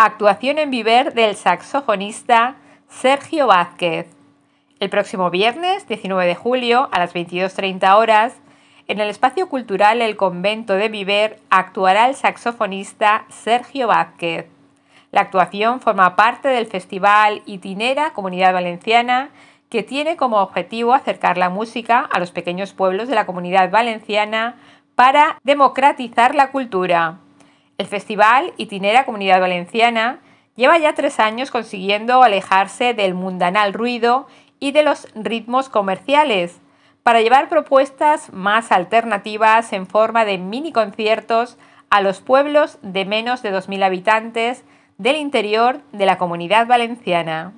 actuación en Viver del saxofonista Sergio Vázquez. El próximo viernes 19 de julio a las 22.30 horas, en el espacio cultural El Convento de Viver actuará el saxofonista Sergio Vázquez. La actuación forma parte del Festival Itinera Comunidad Valenciana, que tiene como objetivo acercar la música a los pequeños pueblos de la comunidad valenciana para democratizar la cultura. El festival Itinera Comunidad Valenciana lleva ya tres años consiguiendo alejarse del mundanal ruido y de los ritmos comerciales para llevar propuestas más alternativas en forma de mini conciertos a los pueblos de menos de 2.000 habitantes del interior de la comunidad valenciana.